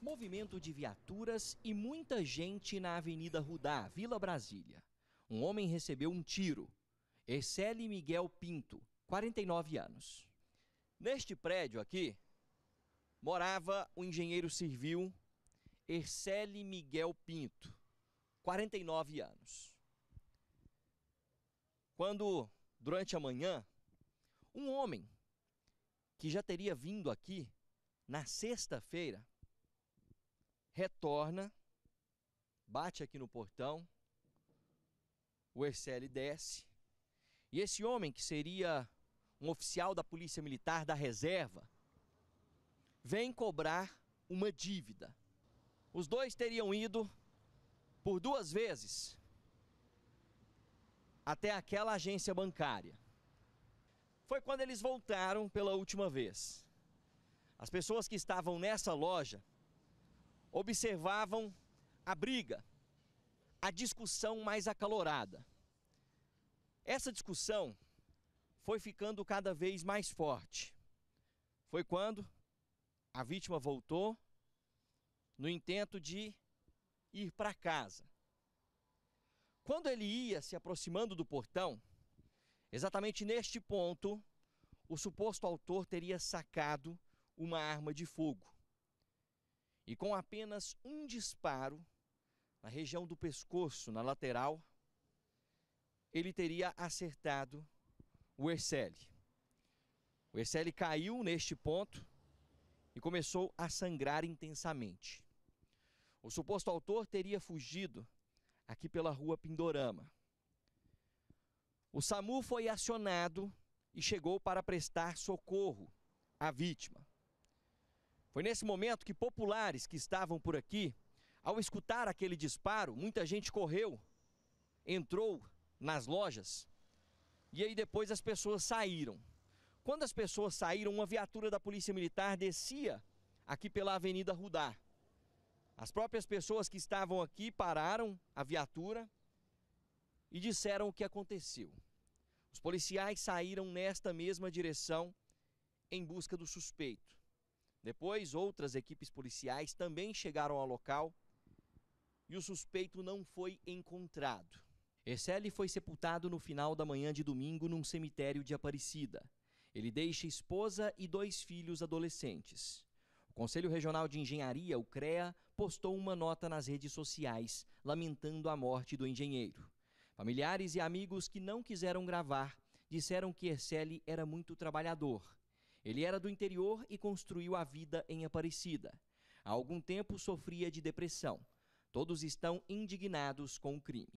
Movimento de viaturas e muita gente na Avenida Rudá, Vila Brasília. Um homem recebeu um tiro. Excele Miguel Pinto, 49 anos. Neste prédio aqui, morava o engenheiro civil Ercele Miguel Pinto, 49 anos. Quando, durante a manhã, um homem que já teria vindo aqui na sexta-feira retorna, bate aqui no portão, o Ercele desce, e esse homem, que seria um oficial da Polícia Militar da Reserva, vem cobrar uma dívida. Os dois teriam ido por duas vezes até aquela agência bancária. Foi quando eles voltaram pela última vez. As pessoas que estavam nessa loja observavam a briga, a discussão mais acalorada. Essa discussão foi ficando cada vez mais forte. Foi quando a vítima voltou no intento de ir para casa. Quando ele ia se aproximando do portão, exatamente neste ponto, o suposto autor teria sacado uma arma de fogo. E com apenas um disparo, na região do pescoço, na lateral, ele teria acertado o Erceli. O Erceli caiu neste ponto e começou a sangrar intensamente. O suposto autor teria fugido aqui pela rua Pindorama. O SAMU foi acionado e chegou para prestar socorro à vítima. Foi nesse momento que populares que estavam por aqui, ao escutar aquele disparo, muita gente correu, entrou nas lojas e aí depois as pessoas saíram. Quando as pessoas saíram, uma viatura da Polícia Militar descia aqui pela Avenida Rudá. As próprias pessoas que estavam aqui pararam a viatura e disseram o que aconteceu. Os policiais saíram nesta mesma direção em busca do suspeito. Depois, outras equipes policiais também chegaram ao local e o suspeito não foi encontrado. Erceli foi sepultado no final da manhã de domingo num cemitério de Aparecida. Ele deixa esposa e dois filhos adolescentes. O Conselho Regional de Engenharia, o CREA, postou uma nota nas redes sociais lamentando a morte do engenheiro. Familiares e amigos que não quiseram gravar disseram que Erceli era muito trabalhador ele era do interior e construiu a vida em Aparecida. Há algum tempo sofria de depressão. Todos estão indignados com o crime.